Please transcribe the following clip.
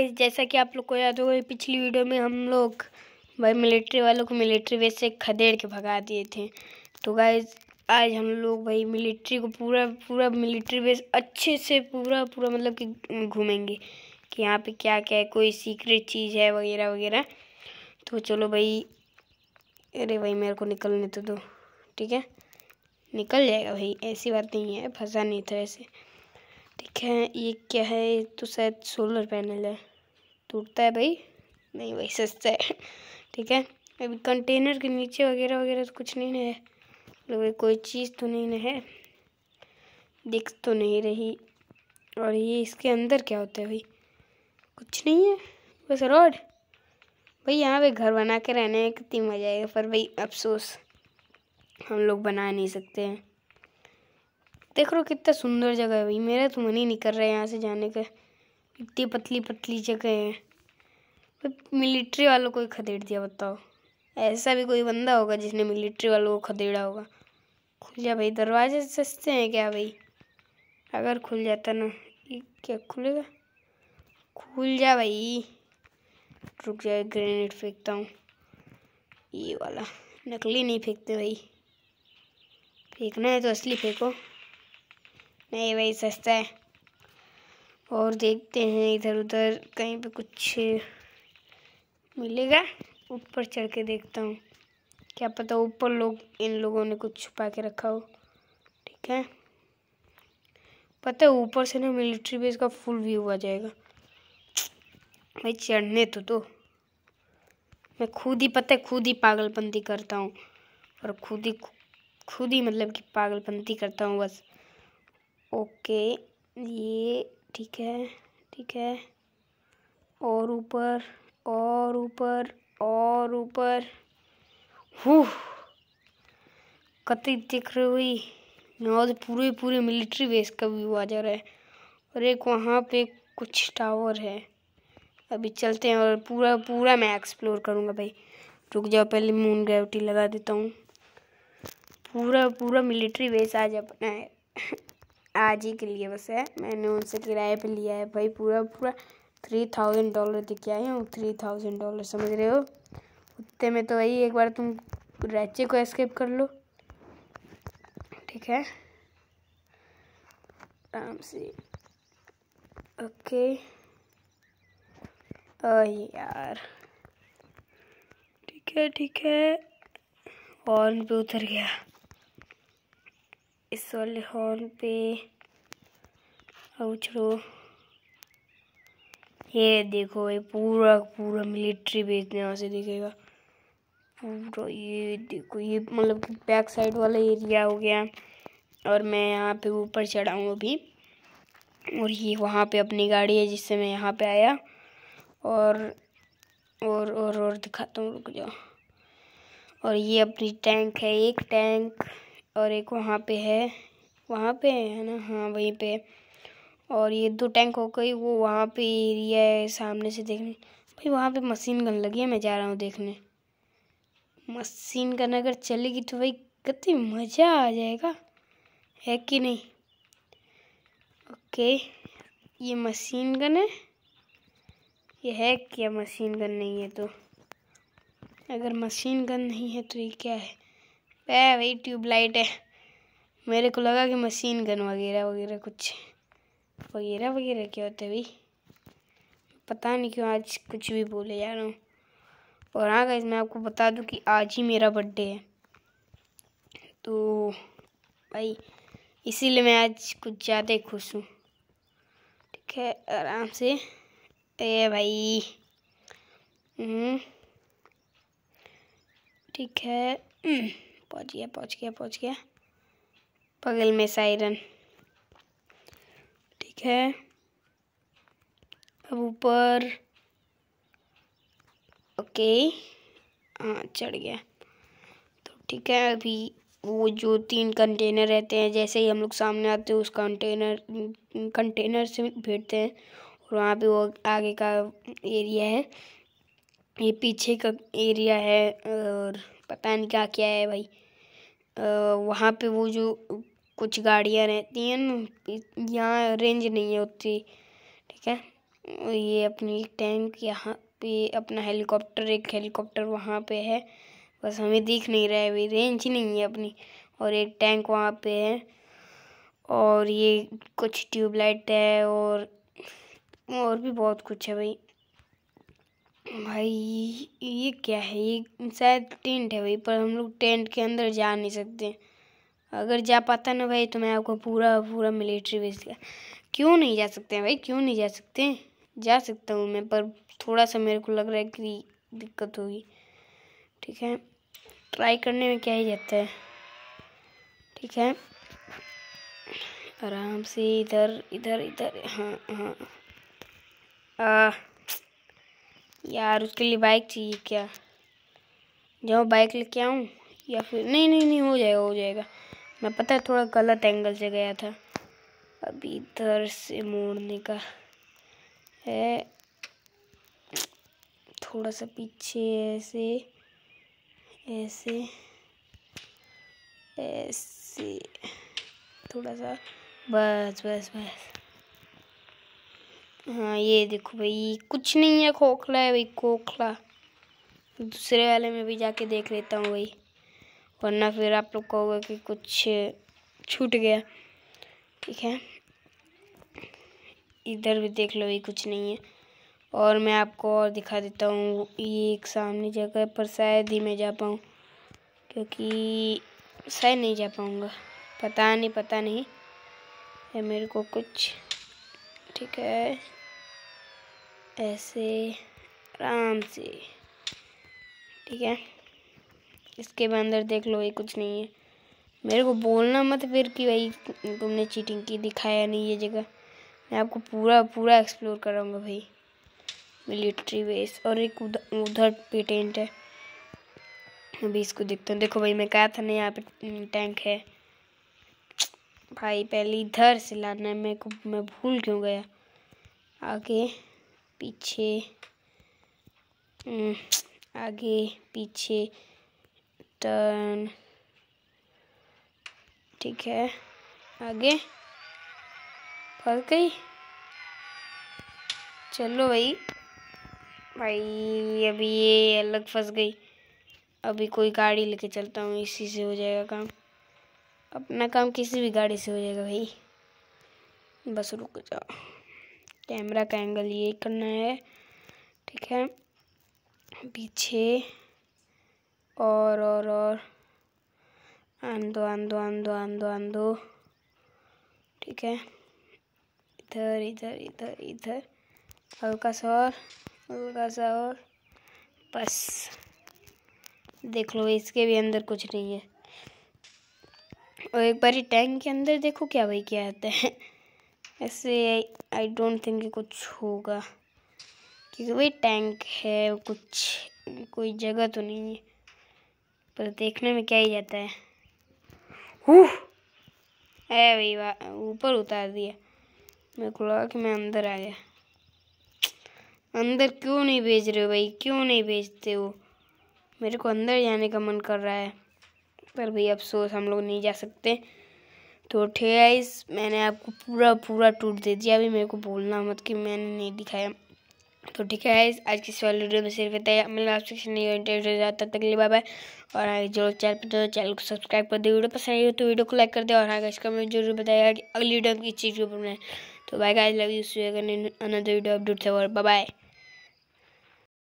जैसा कि आप लोग को याद होगा पिछली वीडियो में हम लोग भाई मिलिट्री वालों को मिलिट्री बेस से खदेड़ के भगा दिए थे तो गाइज आज हम लोग भाई मिलिट्री को पूरा पूरा मिलिट्री बेस अच्छे से पूरा पूरा मतलब कि घूमेंगे कि यहाँ पे क्या क्या है कोई सीक्रेट चीज़ है वगैरह वगैरह तो चलो भाई अरे भाई मेरे को निकलने तो दो ठीक है निकल जाएगा भाई ऐसी बात नहीं है फंसा नहीं था ऐसे देखें ये क्या है ये तो शायद सोलर पैनल है टूटता है भाई नहीं भाई सस्ता है ठीक है अभी कंटेनर के नीचे वगैरह वगैरह तो कुछ नहीं है भाई मतलब कोई चीज़ तो नहीं है दिख तो नहीं रही और ये इसके अंदर क्या होता है भाई कुछ नहीं है बस रोड भाई यहाँ पे घर बना के रहने में कितनी मजा आएगा पर भाई अफसोस हम लोग बना नहीं सकते हैं देख रो कितना सुंदर जगह है भाई मेरा तो मन ही नहीं कर रहा है यहाँ से जाने का इतनी पतली पतली जगह है मिलिट्री वालों को ही खदेड़ दिया बताओ ऐसा भी कोई बंदा होगा जिसने मिलिट्री वालों को खदेड़ा होगा खुल जा भाई दरवाजे सस्ते हैं क्या भाई अगर खुल जाता ना क्या खुलेगा खुल जा भाई रुक जा ग्रेनेड फेंकता हूँ ये वाला नकली नहीं फेंकते भाई फेंकना है तो असली फेंको नहीं वही सस्ता है और देखते हैं इधर उधर कहीं पे कुछ मिलेगा ऊपर चढ़ के देखता हूँ क्या पता ऊपर लोग इन लोगों ने कुछ छुपा के रखा हो ठीक है पता है ऊपर से ना मिलिट्री बेस का फुल व्यू आ जाएगा भाई चढ़ने तो दो मैं खुद ही पता है खुद ही पागलपंती करता हूँ और खुद ही खुद ही मतलब कि पागलपंती करता हूँ बस ओके ये ठीक है ठीक है और ऊपर और ऊपर और ऊपर हु कति दिख रही हुई यहाँ से पूरे पूरे मिलिट्री बेस का व्यू आ जा रहा है और एक वहाँ पे कुछ टावर है अभी चलते हैं और पूरा पूरा मैं एक्सप्लोर करूँगा भाई रुक जाओ पहले मून ग्रेविटी लगा देता हूँ पूरा पूरा मिलिट्री बेस आज अपना है आज ही के लिए बस है मैंने उनसे किराए पे लिया है भाई पूरा पूरा थ्री थाउजेंड डॉलर दे के आई हूँ थ्री थाउजेंड डॉलर समझ रहे हो उतने में तो वही एक बार तुम रैचे को एस्केप कर लो ठीक है आराम से ओके ओह यार ठीक है ठीक है और पे उतर गया इस वाले हॉर्न पे छोड़ो ये देखो ये पूरा पूरा मिलिट्री बेस यहाँ से देखेगा पूरा ये देखो ये मतलब बैक साइड वाला एरिया हो गया और मैं यहाँ पे ऊपर चढ़ाऊँ अभी और ये वहाँ पे अपनी गाड़ी है जिससे मैं यहाँ पे आया और और और और दिखाता हूँ रुक जाओ और ये अपनी टैंक है एक टैंक और एक वहाँ पे है वहाँ पे है ना हाँ वहीं पे और ये दो टैंक हो गई वो वहाँ पे एरिया है सामने से देखने भाई वहाँ पे मशीन गन लगी है मैं जा रहा हूँ देखने मशीन गन अगर चलेगी तो भाई कितनी मज़ा आ जाएगा है कि नहीं ओके ये मशीन गन है ये है क्या मशीन गन नहीं है तो अगर मशीन गन नहीं है तो ये क्या है वह वही ट्यूबलाइट है मेरे को लगा कि मशीन गन वगैरह वगैरह कुछ वगैरह वगैरह क्या होते भाई पता नहीं क्यों आज कुछ भी बोले जा रहा हूँ और हाँ गाइज मैं आपको बता दूँ कि आज ही मेरा बर्थडे है तो भाई इसीलिए मैं आज कुछ ज़्यादा खुश हूँ ठीक है आराम से ए भाई हम्म। ठीक है पहुँच गया पहुँच गया पहुँच गया बगल में साइरन ठीक है अब ऊपर ओके हाँ चढ़ गया तो ठीक है अभी वो जो तीन कंटेनर रहते हैं जैसे ही हम लोग सामने आते हैं उस कंटेनर कंटेनर से भेटते हैं और वहाँ पे वो आगे का एरिया है ये पीछे का एरिया है और पता नहीं क्या क्या है भाई वहाँ पे वो जो कुछ गाड़ियाँ रहती हैं ना यहाँ रेंज नहीं होती ठीक है ये अपनी एक टैंक यहाँ पे अपना हेलीकॉप्टर एक हेलीकॉप्टर वहाँ पे है बस हमें दिख नहीं रहा है अभी रेंज ही नहीं है अपनी और एक टैंक वहाँ पे है और ये कुछ ट्यूबलाइट है और और भी बहुत कुछ है भाई भाई ये क्या है ये शायद टेंट है भाई पर हम लोग टेंट के अंदर जा नहीं सकते अगर जा पाता ना भाई तो मैं आपको पूरा पूरा मिलिट्री भेज दिया क्यों नहीं जा सकते हैं भाई क्यों नहीं जा सकते जा सकता हूँ मैं पर थोड़ा सा मेरे को लग रहा है कि दिक्कत होगी ठीक है ट्राई करने में क्या ही जाता है ठीक है आराम से इधर इधर इधर हाँ हाँ आ, यार उसके लिए बाइक चाहिए क्या जाओ बाइक लेके आऊँ या फिर नहीं नहीं नहीं हो जाएगा हो जाएगा मैं पता है थोड़ा गलत एंगल से गया था अभी इधर से मोड़ने का है थोड़ा सा पीछे ऐसे ऐसे ऐसे थोड़ा सा बस बस बस हाँ ये देखो भाई कुछ नहीं है खोखला है भाई खोखला दूसरे वाले में भी जाके देख लेता हूँ भाई वरना फिर आप लोग कहोगे कि कुछ छूट गया ठीक है इधर भी देख लो भाई कुछ नहीं है और मैं आपको और दिखा देता हूँ ये एक सामने जगह पर शायद ही मैं जा पाऊँ क्योंकि शायद नहीं जा पाऊँगा पता नहीं पता नहीं मेरे को कुछ ठीक है ऐसे आराम से ठीक है इसके अंदर देख लो ये कुछ नहीं है मेरे को बोलना मत फिर कि भाई तुमने चीटिंग की दिखाया नहीं ये जगह मैं आपको पूरा पूरा एक्सप्लोर कराऊंगा भाई मिलिट्री बेस और एक उधर उधर पेटेंट है अभी इसको देखता हूँ देखो भाई मैं कहा था ना यहाँ पे टैंक हम्म, है भाई पहले इधर से लाना है मैं को मैं भूल क्यों गया आगे पीछे हम्म, आगे पीछे टर्न ठीक है आगे फंस गई चलो भाई भाई अभी ये अलग फंस गई अभी कोई गाड़ी लेके चलता हूँ इसी से हो जाएगा काम अपना काम किसी भी गाड़ी से हो जाएगा भाई बस रुक जाओ कैमरा का एंगल ये करना है ठीक है पीछे और और और आंदो आंदो आंदो आंदो आंदो ठीक है इधर इधर इधर इधर हल्का सा और हल्का सा और बस देख लो इसके भी अंदर कुछ नहीं है और एक बार टैंक के अंदर देखो क्या भाई क्या आता है ऐसे आई डोंट थिंक कुछ होगा क्योंकि वही टैंक है कुछ कोई जगह तो नहीं है पर देखने में क्या ही जाता है है भाई ऊपर उतार दिया मेरे को लगा कि मैं अंदर आ गया अंदर क्यों नहीं भेज रहे हो भाई क्यों नहीं भेजते हो मेरे को अंदर जाने का मन कर रहा है पर भाई अफसोस हम लोग नहीं जा सकते तो ठेस मैंने आपको पूरा पूरा टूट दे दिया अभी मेरे को बोलना मत कि मैंने नहीं दिखाया तो ठीक है आज की इस वाली वीडियो में सिर्फ इतना है आपसे किसी नहीं इंटरव्यू जाता तक लिए बाय और आगे जरूर चैनल पर तो चैनल को सब्सक्राइब कर दे वीडियो पसंद आई हो तो वीडियो को लाइक कर दे और आगे इसका मैं जरूर बताया कि अगली वीडियो की चीज़ के ऊपर बनाए तो bye guys love you see another video update और बाय बाय